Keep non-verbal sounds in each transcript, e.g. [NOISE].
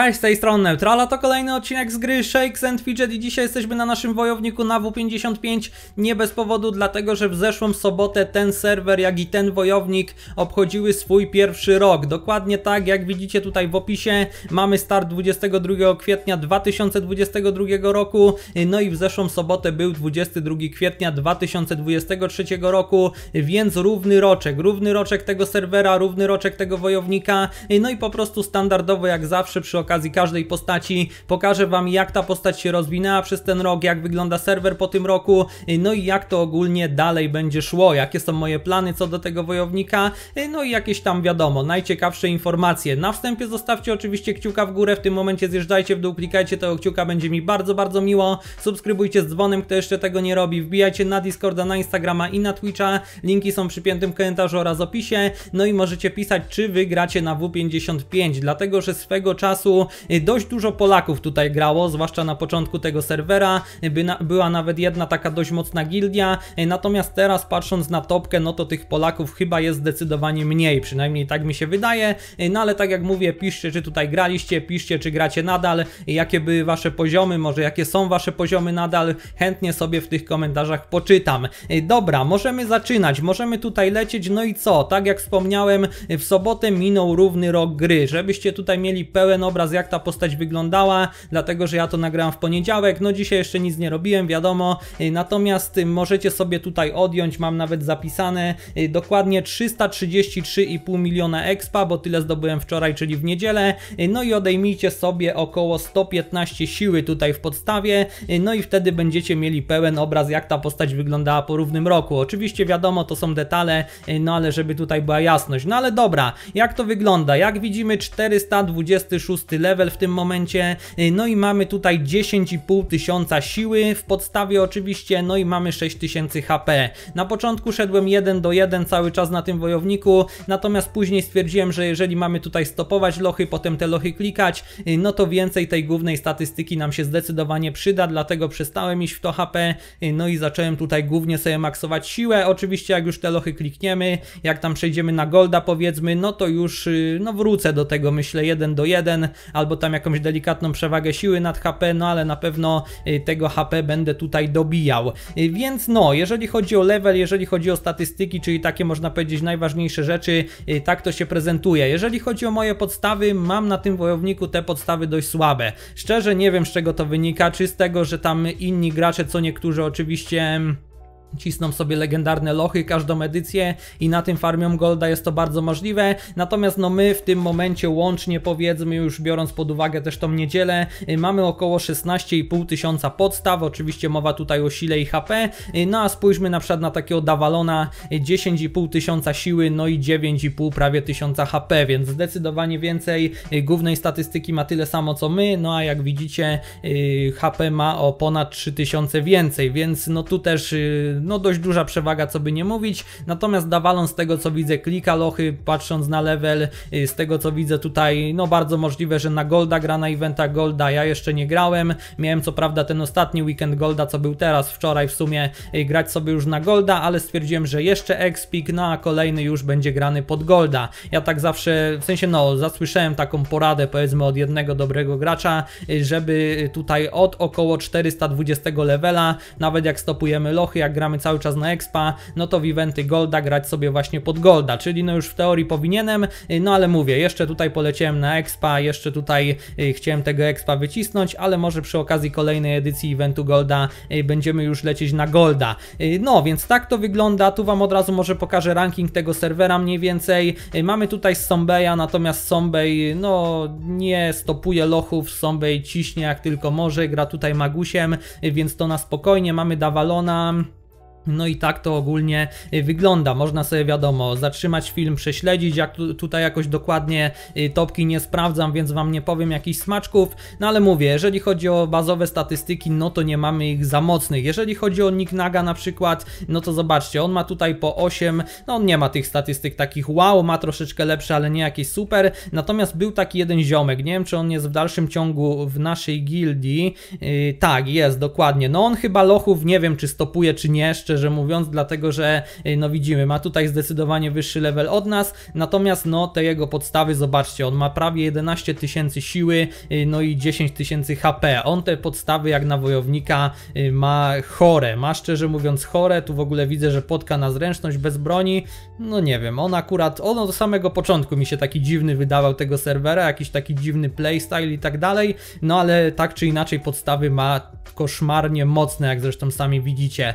Hej, z tej strony Neutrala, to kolejny odcinek z gry Shakes and Fidget i dzisiaj jesteśmy na naszym wojowniku na W55 nie bez powodu, dlatego że w zeszłą sobotę ten serwer, jak i ten wojownik obchodziły swój pierwszy rok. Dokładnie tak, jak widzicie tutaj w opisie, mamy start 22 kwietnia 2022 roku, no i w zeszłą sobotę był 22 kwietnia 2023 roku, więc równy roczek, równy roczek tego serwera, równy roczek tego wojownika, no i po prostu standardowo jak zawsze przy okazji okazji każdej postaci. Pokażę Wam jak ta postać się rozwinęła przez ten rok, jak wygląda serwer po tym roku, y, no i jak to ogólnie dalej będzie szło, jakie są moje plany co do tego wojownika, y, no i jakieś tam wiadomo, najciekawsze informacje. Na wstępie zostawcie oczywiście kciuka w górę, w tym momencie zjeżdżajcie w dół, klikajcie tego kciuka, będzie mi bardzo, bardzo miło. Subskrybujcie z dzwonem, kto jeszcze tego nie robi, wbijajcie na Discorda, na Instagrama i na Twitcha, linki są przy piętym komentarzu oraz opisie, no i możecie pisać, czy wygracie na W55, dlatego, że swego czasu czasu. Y, dość dużo Polaków tutaj grało, zwłaszcza na początku tego serwera. Y, była nawet jedna taka dość mocna gildia. Y, natomiast teraz patrząc na topkę, no to tych Polaków chyba jest zdecydowanie mniej, przynajmniej tak mi się wydaje. No ale tak jak mówię, piszcie czy tutaj graliście, piszcie czy gracie nadal, jakie były wasze poziomy, może jakie są wasze poziomy nadal. Chętnie sobie w tych komentarzach poczytam. Dobra, możemy zaczynać, możemy tutaj lecieć, no i co? Tak jak wspomniałem, w sobotę minął równy rok gry. Żebyście tutaj mieli pełen obraz obraz, jak ta postać wyglądała, dlatego że ja to nagrałem w poniedziałek. No dzisiaj jeszcze nic nie robiłem, wiadomo. Y, natomiast y, możecie sobie tutaj odjąć, mam nawet zapisane y, dokładnie 333,5 miliona expa, bo tyle zdobyłem wczoraj, czyli w niedzielę. No i odejmijcie sobie około 115 siły tutaj w podstawie, no i wtedy będziecie mieli pełen obraz, jak ta postać wyglądała po równym roku. Oczywiście wiadomo, to są detale, no ale żeby tutaj była jasność. No ale dobra, jak to wygląda? Jak widzimy 426 level w tym momencie, y, no i mamy tutaj 10,5 tysiąca siły w podstawie oczywiście, no i mamy 6000 HP. Na początku szedłem 1 do 1 cały czas na tym wojowniku, natomiast później stwierdziłem, że jeżeli mamy tutaj stopować lochy, potem te lochy klikać, y, no to więcej tej głównej statystyki nam się zdecydowanie przyda, dlatego przestałem iść w to HP, y, no i zacząłem tutaj głównie sobie maksować siłę, oczywiście jak już te lochy klikniemy, jak tam przejdziemy na golda powiedzmy, no to już no wrócę do tego myślę 1 do 1, albo tam jakąś delikatną przewagę siły nad HP, no ale na pewno y, tego HP będę tutaj dobijał. Y, więc no, jeżeli chodzi o level, jeżeli chodzi o statystyki, czyli takie można powiedzieć najważniejsze rzeczy, y, tak to się prezentuje. Jeżeli chodzi o moje podstawy, mam na tym wojowniku te podstawy dość słabe. Szczerze nie wiem z czego to wynika, czy z tego, że tam inni gracze, co niektórzy oczywiście... Mm, cisną sobie legendarne lochy każdą edycję i na tym farmią golda jest to bardzo możliwe, natomiast no my w tym momencie łącznie powiedzmy już biorąc pod uwagę też tą niedzielę y, mamy około 16,5 tysiąca podstaw, oczywiście mowa tutaj o sile i HP, y, no a spójrzmy na przykład na takiego Dawalona 10,5 y, tysiąca siły, no i 9,5 prawie tysiąca HP, więc zdecydowanie więcej głównej statystyki ma tyle samo co my, no a jak widzicie HP ma o ponad 3000 więcej, więc no tu też no dość duża przewaga, co by nie mówić. Natomiast Dawalon z tego co widzę klika lochy, patrząc na level, y, z tego co widzę tutaj, no bardzo możliwe, że na Golda gra na eventa Golda, ja jeszcze nie grałem, miałem co prawda ten ostatni weekend Golda, co był teraz, wczoraj w sumie y, grać sobie już na Golda, ale stwierdziłem, że jeszcze Expik, no a kolejny już będzie grany pod Golda. Ja tak zawsze, w sensie no, zasłyszałem taką poradę powiedzmy od jednego dobrego gracza, y, żeby tutaj od około 420 levela, nawet jak stopujemy lochy, jak gramy gramy cały czas na expa, no to w eventy golda grać sobie właśnie pod golda, czyli no już w teorii powinienem, y, no ale mówię, jeszcze tutaj poleciałem na expa, jeszcze tutaj y, chciałem tego expa wycisnąć, ale może przy okazji kolejnej edycji eventu golda y, będziemy już lecieć na golda. No, więc tak to wygląda, tu Wam od razu może pokażę ranking tego serwera mniej więcej. Mamy tutaj Sombeja, natomiast Sombej, no nie stopuje lochów, Sombej ciśnie jak tylko może, gra tutaj Magusiem, więc to na spokojnie. Mamy Dawalona, no i tak to ogólnie y, wygląda. Można sobie wiadomo, zatrzymać film, prześledzić. Jak tu, tutaj jakoś dokładnie y, topki nie sprawdzam, więc wam nie powiem jakichś smaczków. No ale mówię, jeżeli chodzi o bazowe statystyki, no to nie mamy ich za mocnych. Jeżeli chodzi o Nick Naga na przykład, no to zobaczcie, on ma tutaj po 8, no on nie ma tych statystyk takich wow, ma troszeczkę lepsze, ale nie jakieś super. Natomiast był taki jeden ziomek, nie wiem czy on jest w dalszym ciągu w naszej gildii. Yy, tak, jest, dokładnie. No on chyba lochów, nie wiem czy stopuje, czy nie, szczerze szczerze mówiąc, dlatego że y, no widzimy, ma tutaj zdecydowanie wyższy level od nas, natomiast no te jego podstawy, zobaczcie, on ma prawie 11 tysięcy siły, y, no i 10 tysięcy HP, on te podstawy jak na wojownika y, ma chore, ma szczerze mówiąc chore, tu w ogóle widzę, że podka na zręczność bez broni, no nie wiem, on akurat, on od samego początku mi się taki dziwny wydawał tego serwera, jakiś taki dziwny playstyle i tak dalej, no ale tak czy inaczej podstawy ma koszmarnie mocne, jak zresztą sami widzicie.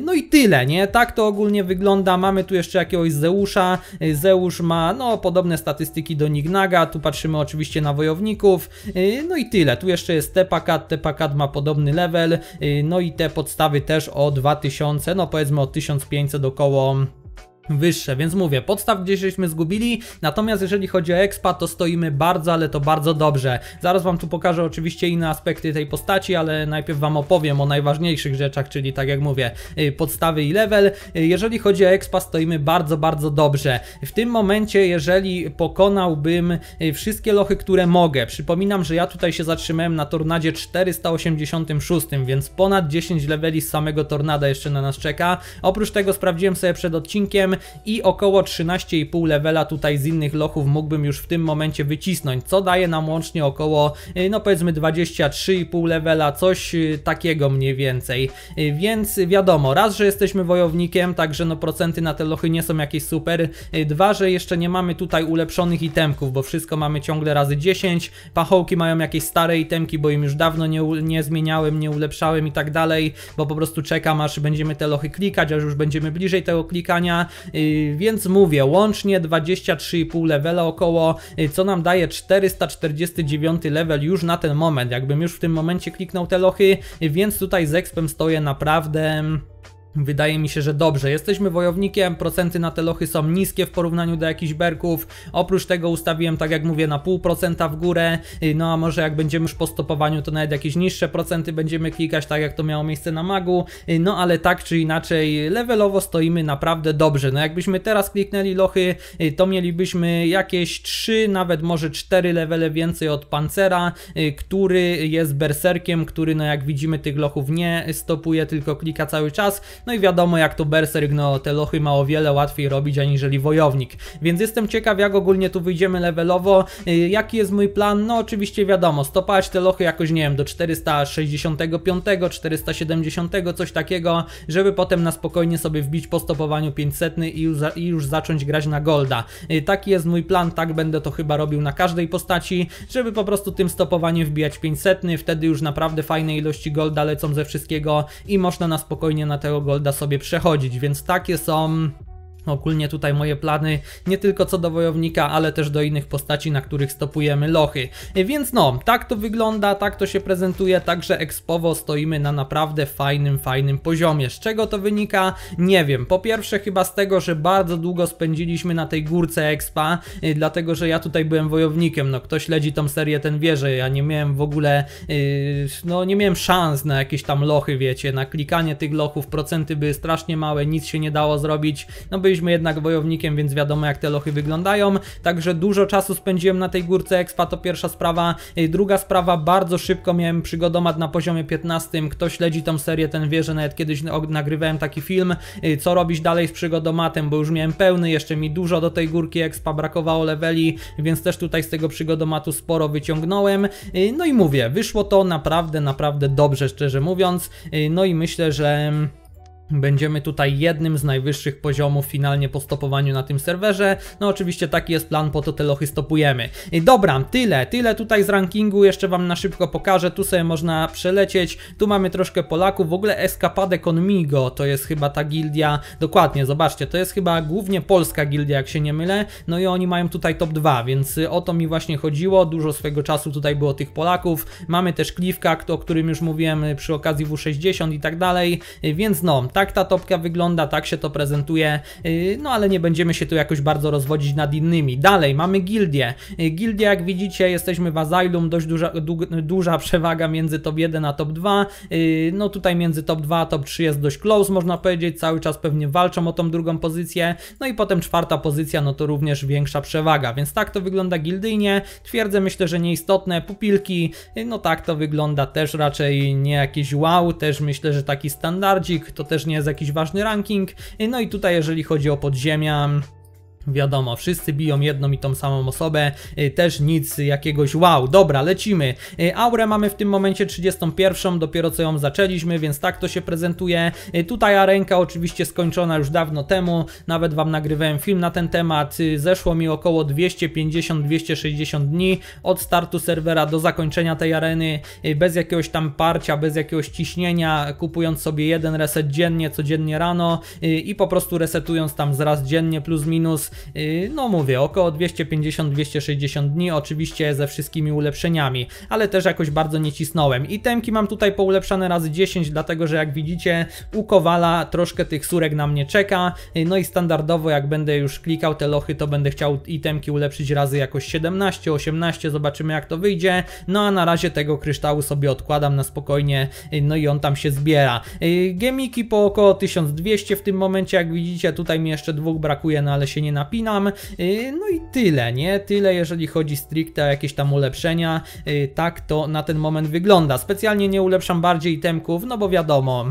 No no i tyle, nie? Tak to ogólnie wygląda. Mamy tu jeszcze jakiegoś Zeusza. Y, Zeusz ma, no, podobne statystyki do Nignaga. Tu patrzymy oczywiście na wojowników. Y, no i tyle. Tu jeszcze jest Tepakat. Tepakat ma podobny level. Y, no i te podstawy też o 2000, no powiedzmy o 1500 około wyższe, więc mówię, podstaw gdzieś żeśmy zgubili, natomiast jeżeli chodzi o expa, to stoimy bardzo, ale to bardzo dobrze. Zaraz Wam tu pokażę oczywiście inne aspekty tej postaci, ale najpierw Wam opowiem o najważniejszych rzeczach, czyli tak jak mówię, y, podstawy i level. Y, jeżeli chodzi o expa, stoimy bardzo, bardzo dobrze. W tym momencie, jeżeli pokonałbym y, wszystkie lochy, które mogę, przypominam, że ja tutaj się zatrzymałem na tornadzie 486, więc ponad 10 leveli z samego tornada jeszcze na nas czeka. Oprócz tego sprawdziłem sobie przed odcinkiem, i około 13,5 levela tutaj z innych lochów mógłbym już w tym momencie wycisnąć, co daje nam łącznie około, y, no powiedzmy 23,5 levela, coś y, takiego mniej więcej. Y, więc wiadomo, raz, że jesteśmy wojownikiem, także no procenty na te lochy nie są jakieś super, dwa, że jeszcze nie mamy tutaj ulepszonych itemków, bo wszystko mamy ciągle razy 10, pachołki mają jakieś stare itemki, bo im już dawno nie, nie zmieniałem, nie ulepszałem i tak dalej, bo po prostu czekam aż będziemy te lochy klikać, aż już będziemy bliżej tego klikania, Y, więc mówię, łącznie 23,5 levela około, y, co nam daje 449 level już na ten moment, jakbym już w tym momencie kliknął te lochy, y, więc tutaj z expem stoję naprawdę Wydaje mi się, że dobrze. Jesteśmy wojownikiem, procenty na te lochy są niskie w porównaniu do jakichś berków. Oprócz tego ustawiłem, tak jak mówię, na pół procenta w górę. Y, no a może jak będziemy już po stopowaniu, to nawet jakieś niższe procenty będziemy klikać, tak jak to miało miejsce na magu. Y, no ale tak czy inaczej, levelowo stoimy naprawdę dobrze. No jakbyśmy teraz kliknęli lochy, y, to mielibyśmy jakieś 3, nawet może 4 levele więcej od pancera, który jest berserkiem, który no jak widzimy tych lochów nie stopuje, tylko klika cały czas. No i wiadomo, jak to berserk, no te lochy ma o wiele łatwiej robić aniżeli wojownik. Więc jestem ciekaw, jak ogólnie tu wyjdziemy levelowo. Y, jaki jest mój plan? No oczywiście wiadomo, stopać te lochy jakoś, nie wiem, do 465, 470, coś takiego, żeby potem na spokojnie sobie wbić po stopowaniu 500 i już zacząć grać na golda. Y, taki jest mój plan, tak będę to chyba robił na każdej postaci, żeby po prostu tym stopowaniem wbijać 500, wtedy już naprawdę fajne ilości golda lecą ze wszystkiego i można na spokojnie na tego golda da sobie przechodzić, więc takie są no, ogólnie tutaj moje plany nie tylko co do wojownika, ale też do innych postaci, na których stopujemy lochy. E, więc no, tak to wygląda, tak to się prezentuje, także ekspowo stoimy na naprawdę fajnym, fajnym poziomie. Z czego to wynika? Nie wiem. Po pierwsze chyba z tego, że bardzo długo spędziliśmy na tej górce expa, e, dlatego, że ja tutaj byłem wojownikiem. No, kto śledzi tą serię, ten wie, że ja nie miałem w ogóle, yy, no nie miałem szans na jakieś tam lochy, wiecie, na klikanie tych lochów, procenty były strasznie małe, nic się nie dało zrobić, no by byliśmy jednak wojownikiem, więc wiadomo jak te lochy wyglądają, także dużo czasu spędziłem na tej górce expa, to pierwsza sprawa. Yy, druga sprawa, bardzo szybko miałem przygodomat na poziomie 15, kto śledzi tą serię, ten wie, że nawet kiedyś nagrywałem taki film, yy, co robić dalej z przygodomatem, bo już miałem pełny, jeszcze mi dużo do tej górki expa brakowało leveli, więc też tutaj z tego przygodomatu sporo wyciągnąłem. Yy, no i mówię, wyszło to naprawdę, naprawdę dobrze, szczerze mówiąc. No i myślę, że... Mm, Będziemy tutaj jednym z najwyższych poziomów finalnie po stopowaniu na tym serwerze. No oczywiście taki jest plan, po to te lochy stopujemy. Dobra, tyle, tyle tutaj z rankingu, jeszcze Wam na szybko pokażę, tu sobie można przelecieć, tu mamy troszkę Polaków, w ogóle Escapade Conmigo, to jest chyba ta gildia, dokładnie, zobaczcie, to jest chyba głównie polska gildia, jak się nie mylę, no i oni mają tutaj top 2, więc y, o to mi właśnie chodziło, dużo swego czasu tutaj było tych Polaków, mamy też Kliwka, o którym już mówiłem y, przy okazji W60 i tak dalej, y, więc no, tak ta topka wygląda, tak się to prezentuje, y, no ale nie będziemy się tu jakoś bardzo rozwodzić nad innymi. Dalej, mamy gildię. Y, gildia, jak widzicie, jesteśmy w Azylum, dość duża, du, duża [LAUGHS] przewaga między top 1 a top 2. Y, no tutaj między top 2 a top 3 jest dość close, można powiedzieć, cały czas pewnie walczą o tą drugą pozycję. No i potem czwarta pozycja, no to również większa przewaga, więc tak to wygląda gildyjnie. Twierdzę, myślę, że nieistotne. Pupilki, no tak to wygląda też raczej nie jakieś wow, też myślę, że taki standardzik, to też też nie jest jakiś ważny ranking. No i tutaj jeżeli chodzi o podziemia, Wiadomo, wszyscy biją jedną i tą samą osobę, y, też nic jakiegoś wow, dobra, lecimy. Y, aurę mamy w tym momencie 31, dopiero co ją zaczęliśmy, więc tak to się prezentuje. Y, tutaj arenka oczywiście skończona już dawno temu, nawet Wam nagrywałem film na ten temat, zeszło mi około 250-260 dni od startu serwera do zakończenia tej areny, bez jakiegoś tam parcia, bez jakiegoś ciśnienia, kupując sobie jeden reset dziennie, codziennie rano i po prostu resetując tam zraz dziennie plus minus Y, no mówię, około 250-260 dni, oczywiście ze wszystkimi ulepszeniami, ale też jakoś bardzo nie cisnąłem. I temki mam tutaj poulepszane razy 10, dlatego że jak widzicie u Kowala troszkę tych surek na mnie czeka, y, no i standardowo jak będę już klikał te lochy, to będę chciał itemki ulepszyć razy jakoś 17, 18, zobaczymy jak to wyjdzie, no a na razie tego kryształu sobie odkładam na spokojnie, y, no i on tam się zbiera. Gemiki po około 1200 w tym momencie, jak widzicie, tutaj mi jeszcze dwóch brakuje, no ale się nie na napinam. Y, no i tyle, nie? Tyle jeżeli chodzi stricte o jakieś tam ulepszenia. Y, tak to na ten moment wygląda. Specjalnie nie ulepszam bardziej temków, no bo wiadomo,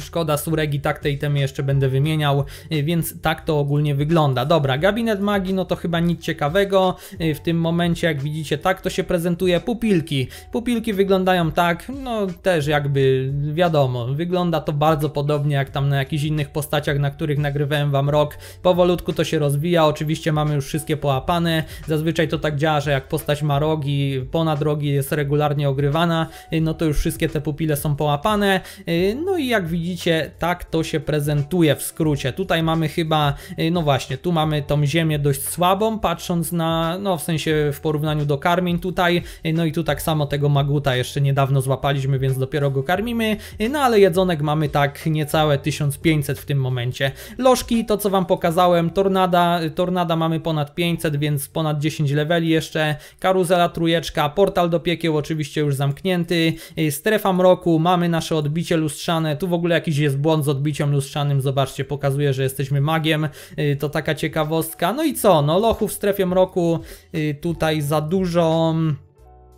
Szkoda, Suregi tak tej temy jeszcze będę wymieniał, y, więc tak to ogólnie wygląda. Dobra, gabinet magii, no to chyba nic ciekawego. Y, w tym momencie, jak widzicie, tak to się prezentuje. Pupilki. Pupilki wyglądają tak, no też jakby wiadomo, wygląda to bardzo podobnie jak tam na jakichś innych postaciach, na których nagrywałem wam rok. Powolutku to się rozwija, oczywiście mamy już wszystkie połapane. Zazwyczaj to tak działa, że jak postać ma rogi, ponad rogi jest regularnie ogrywana, y, no to już wszystkie te pupile są połapane. No i jak widzicie, widzicie, tak to się prezentuje w skrócie. Tutaj mamy chyba, y, no właśnie, tu mamy tą ziemię dość słabą, patrząc na, no w sensie w porównaniu do karmień tutaj, y, no i tu tak samo tego maguta jeszcze niedawno złapaliśmy, więc dopiero go karmimy, y, no ale jedzonek mamy tak niecałe 1500 w tym momencie. Lożki, to co wam pokazałem, tornada, tornada mamy ponad 500, więc ponad 10 leveli jeszcze, karuzela trujeczka, portal do piekieł oczywiście już zamknięty, strefa mroku, mamy nasze odbicie lustrzane, tu w ogóle ogóle jakiś jest błąd z odbiciem lustrzanym, zobaczcie, pokazuje, że jesteśmy magiem, y, to taka ciekawostka. No i co, no lochu w strefie mroku y, tutaj za dużo... Mm,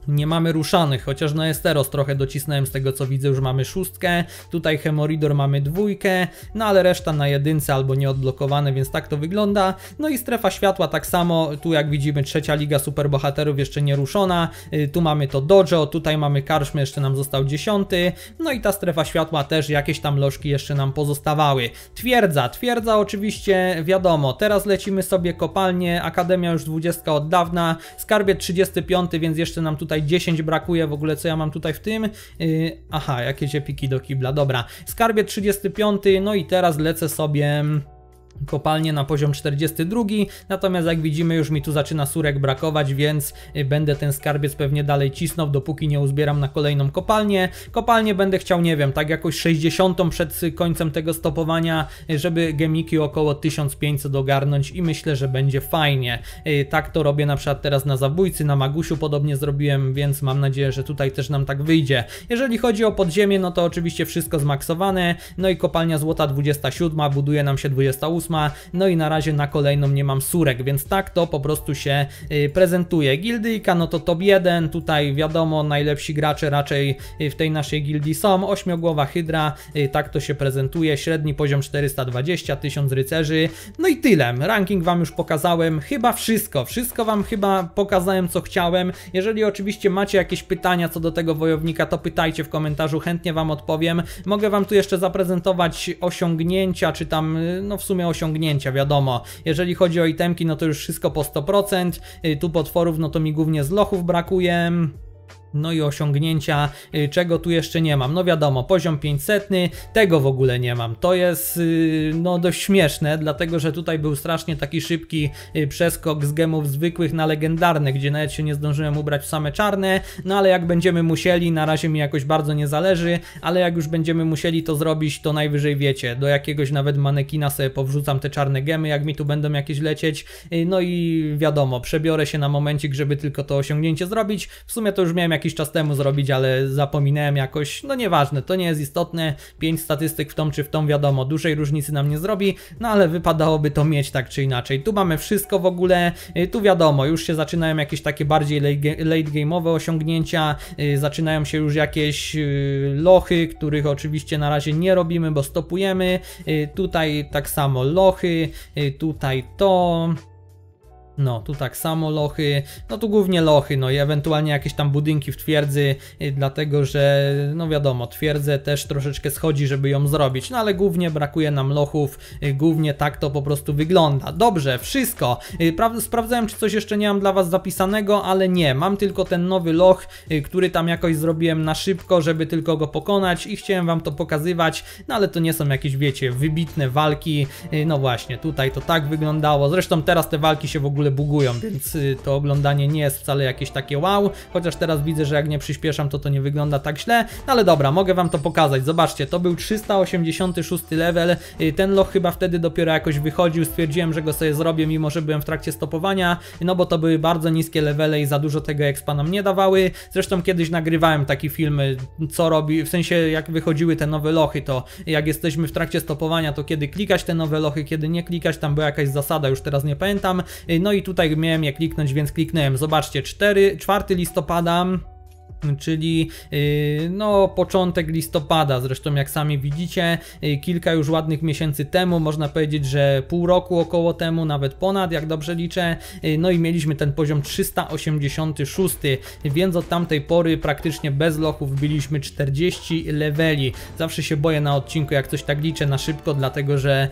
nie mamy ruszanych, chociaż na Esteros trochę docisnąłem z tego co widzę, już mamy szóstkę, tutaj Hemoridor mamy dwójkę, no ale reszta na jedynce albo nieodblokowane, więc tak to wygląda. No i strefa światła tak samo, tu jak widzimy trzecia liga superbohaterów jeszcze nieruszona, y, tu mamy to dojo, tutaj mamy karszmy, jeszcze nam został dziesiąty, no i ta strefa światła też jakieś tam lożki jeszcze nam pozostawały. Twierdza, twierdza oczywiście wiadomo, teraz lecimy sobie kopalnie, Akademia już 20 od dawna, skarbie 35, więc jeszcze nam tutaj tutaj 10 brakuje w ogóle, co ja mam tutaj w tym. Yy, aha, jakieś epiki do kibla, dobra. Skarbie 35, no i teraz lecę sobie... Mm, Kopalnie na poziom 42, natomiast jak widzimy już mi tu zaczyna surek brakować, więc y, będę ten skarbiec pewnie dalej cisnął, dopóki nie uzbieram na kolejną kopalnię. Kopalnię będę chciał, nie wiem, tak jakoś 60 przed y, końcem tego stopowania, y, żeby gemiki około 1500 ogarnąć i myślę, że będzie fajnie. Tak to robię na przykład teraz na Zabójcy, na Magusiu podobnie zrobiłem, więc mam nadzieję, że tutaj też nam tak wyjdzie. Jeżeli chodzi o podziemie, no to oczywiście wszystko zmaksowane, no i kopalnia złota 27, buduje nam się 28, ósma, no i na razie na kolejną nie mam surek, więc tak to po prostu się y, prezentuje. Gildyjka, no to top 1, tutaj wiadomo, najlepsi gracze raczej y, w tej naszej gildii są, ośmiogłowa hydra, y, tak to się prezentuje, średni poziom 420, 1000 rycerzy, no i tyle. Ranking Wam już pokazałem, chyba wszystko, wszystko Wam chyba pokazałem co chciałem. Jeżeli oczywiście macie jakieś pytania co do tego wojownika, to pytajcie w komentarzu, chętnie Wam odpowiem. Mogę Wam tu jeszcze zaprezentować osiągnięcia, czy tam, no w sumie osiągnięcia, wiadomo. Jeżeli chodzi o itemki, no to już wszystko po 100%, y, tu potworów, no to mi głównie z lochów brakuje. No i osiągnięcia, y, czego tu jeszcze nie mam. No wiadomo, poziom 500, tego w ogóle nie mam. To jest y, no dość śmieszne, dlatego że tutaj był strasznie taki szybki y, przeskok z gemów zwykłych na legendarne, gdzie nawet się nie zdążyłem ubrać w same czarne, no ale jak będziemy musieli, na razie mi jakoś bardzo nie zależy, ale jak już będziemy musieli to zrobić, to najwyżej wiecie, do jakiegoś nawet manekina sobie powrzucam te czarne gemy, jak mi tu będą jakieś lecieć, no i wiadomo, przebiorę się na momencik, żeby tylko to osiągnięcie zrobić. W sumie to już miałem jakieś jakiś czas temu zrobić, ale zapominałem jakoś, no nieważne, to nie jest istotne, 5 statystyk w tą czy w tą wiadomo, dużej różnicy nam nie zrobi, no ale wypadałoby to mieć tak czy inaczej. Tu mamy wszystko w ogóle, y, tu wiadomo, już się zaczynają jakieś takie bardziej late game'owe osiągnięcia, y, zaczynają się już jakieś y, lochy, których oczywiście na razie nie robimy, bo stopujemy, tutaj tak samo lochy, tutaj to... No, tu tak samo lochy, no tu głównie lochy, no i ewentualnie jakieś tam budynki w twierdzy, y, dlatego że, no wiadomo, twierdzę też troszeczkę schodzi, żeby ją zrobić, no ale głównie brakuje nam lochów, y, głównie tak to po prostu wygląda. Dobrze, wszystko. Y, pra sprawdzałem, czy coś jeszcze nie mam dla Was zapisanego, ale nie, mam tylko ten nowy loch, który tam jakoś zrobiłem na szybko, żeby tylko go pokonać i chciałem Wam to pokazywać, no ale to nie są jakieś, wiecie, wybitne walki, no właśnie, tutaj to tak wyglądało, zresztą teraz te walki się w ogóle ogóle bugują, więc y, to oglądanie nie jest wcale jakieś takie wow, chociaż teraz widzę, że jak nie przyspieszam, to to nie wygląda tak źle, no ale dobra, mogę wam to pokazać, zobaczcie, to był 386 level, y, ten loch chyba wtedy dopiero jakoś wychodził, stwierdziłem, że go sobie zrobię, mimo że byłem w trakcie stopowania, no bo to były bardzo niskie levele i za dużo tego expa nam nie dawały, zresztą kiedyś nagrywałem taki film, y, co robi, w sensie jak wychodziły te nowe lochy, to jak jesteśmy w trakcie stopowania, to kiedy klikać te nowe lochy, kiedy nie klikać, tam była jakaś zasada, już teraz nie pamiętam, no i tutaj miałem je kliknąć, więc kliknąłem. Zobaczcie, 4, 4 listopada czyli y, no, początek listopada. Zresztą, jak sami widzicie, y, kilka już ładnych miesięcy temu, można powiedzieć, że pół roku około temu, nawet ponad, jak dobrze liczę. Y, no i mieliśmy ten poziom 386, więc od tamtej pory praktycznie bez lochów byliśmy 40 leveli. Zawsze się boję na odcinku, jak coś tak liczę na szybko, dlatego że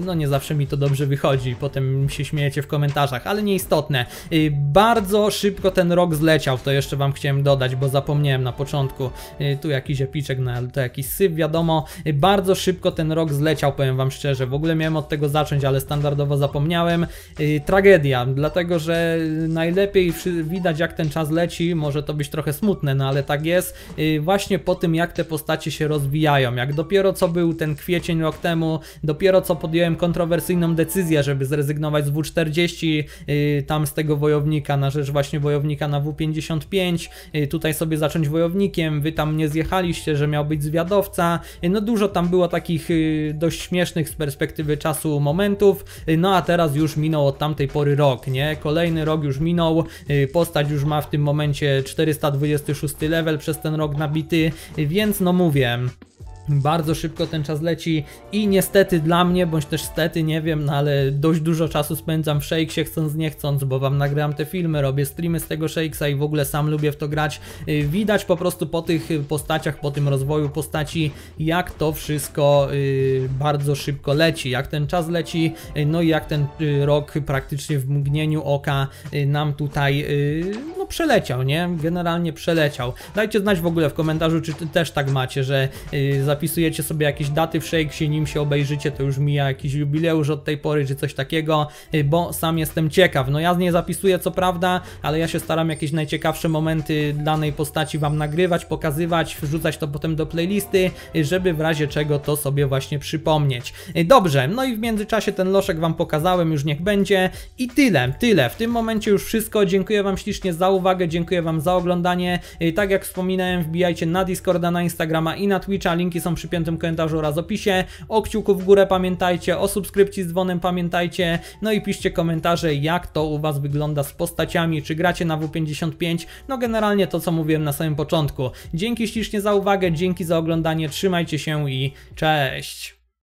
no nie zawsze mi to dobrze wychodzi. Potem się śmiejecie w komentarzach, ale nieistotne. Bardzo szybko ten rok zleciał, to jeszcze Wam chciałem dodać bo zapomniałem na początku. Y, tu jakiś epiczek, no, to jakiś syf, wiadomo. Y, bardzo szybko ten rok zleciał, powiem Wam szczerze. W ogóle miałem od tego zacząć, ale standardowo zapomniałem. Y, tragedia, dlatego że najlepiej widać jak ten czas leci, może to być trochę smutne, no ale tak jest. Właśnie po tym jak te postacie się rozwijają, jak dopiero co był ten kwiecień rok temu, dopiero co podjąłem kontrowersyjną decyzję, żeby zrezygnować z W40, tam z tego wojownika na rzecz właśnie wojownika na W55, tutaj tutaj sobie zacząć wojownikiem, wy tam nie zjechaliście, że miał być zwiadowca. E, no dużo tam było takich y, dość śmiesznych z perspektywy czasu momentów. E, no a teraz już minął od tamtej pory rok, nie? Kolejny rok już minął, e, postać już ma w tym momencie 426 level przez ten rok nabity, więc no mówię, bardzo szybko ten czas leci i niestety dla mnie, bądź też stety, nie wiem, no ale dość dużo czasu spędzam w Shakesie chcąc nie chcąc, bo wam nagrywam te filmy, robię streamy z tego Shakesa i w ogóle sam lubię w to grać. Y, widać po prostu po tych y, postaciach, po tym rozwoju postaci, jak to wszystko y, bardzo szybko leci, jak ten czas leci, no i jak ten rok praktycznie w mgnieniu oka nam tutaj no, przeleciał, nie? Generalnie przeleciał. Dajcie znać w ogóle w komentarzu, czy też tak macie, że za zapisujecie sobie jakieś daty w Shakesie, nim się obejrzycie, to już mija jakiś jubileusz od tej pory, czy coś takiego, y, bo sam jestem ciekaw. No ja nie zapisuję co prawda, ale ja się staram jakieś najciekawsze momenty danej postaci Wam nagrywać, pokazywać, wrzucać to potem do playlisty, y, żeby w razie czego to sobie właśnie przypomnieć. Y, dobrze, no i w międzyczasie ten loszek Wam pokazałem, już niech będzie i tyle, tyle. W tym momencie już wszystko, dziękuję Wam ślicznie za uwagę, dziękuję Wam za oglądanie. Tak jak wspominałem, wbijajcie na Discorda, na Instagrama i na Twitcha, linki są przy piętym komentarzu oraz opisie. O kciuku w górę pamiętajcie, o subskrypcji z dzwonem pamiętajcie. No i piszcie komentarze, jak to u Was wygląda z postaciami, czy gracie na W55. No generalnie to, co mówiłem na samym początku. Dzięki ślicznie za uwagę, dzięki za oglądanie, trzymajcie się i cześć!